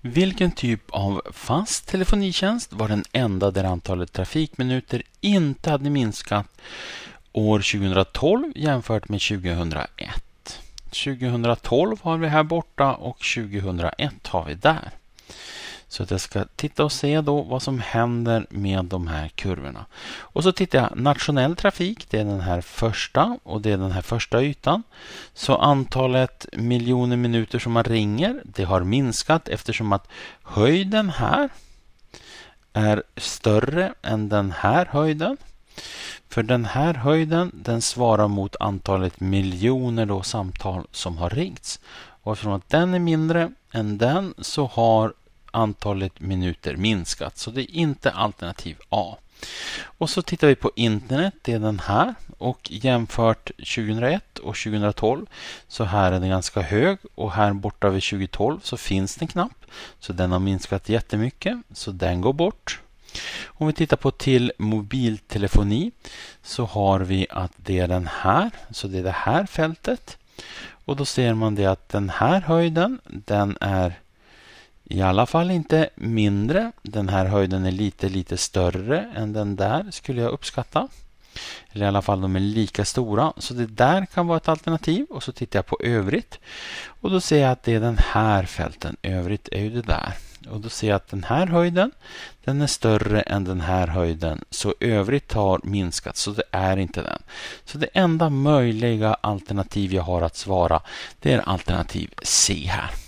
Vilken typ av fast telefonitjänst var den enda där antalet trafikminuter inte hade minskat år 2012 jämfört med 2001? 2012 har vi här borta och 2001 har vi där. Så att jag ska titta och se då vad som händer med de här kurvorna. Och så tittar jag nationell trafik, det är den här första och det är den här första ytan. Så antalet miljoner minuter som man ringer, det har minskat eftersom att höjden här är större än den här höjden. För den här höjden den svarar mot antalet miljoner då samtal som har ringts. Och eftersom att den är mindre än den så har antalet minuter minskat. Så det är inte alternativ A. Och så tittar vi på internet, det är den här. Och jämfört 2001 och 2012 så här är den ganska hög och här borta vid 2012 så finns den knapp. Så den har minskat jättemycket, så den går bort. Om vi tittar på till mobiltelefoni så har vi att det är den här, så det är det här fältet. Och då ser man det att den här höjden, den är i alla fall inte mindre. Den här höjden är lite, lite större än den där skulle jag uppskatta. Eller i alla fall de är lika stora. Så det där kan vara ett alternativ. Och så tittar jag på övrigt. Och då ser jag att det är den här fälten. Övrigt är ju det där. Och då ser jag att den här höjden den är större än den här höjden. Så övrigt har minskat, så det är inte den. Så det enda möjliga alternativ jag har att svara det är alternativ C här.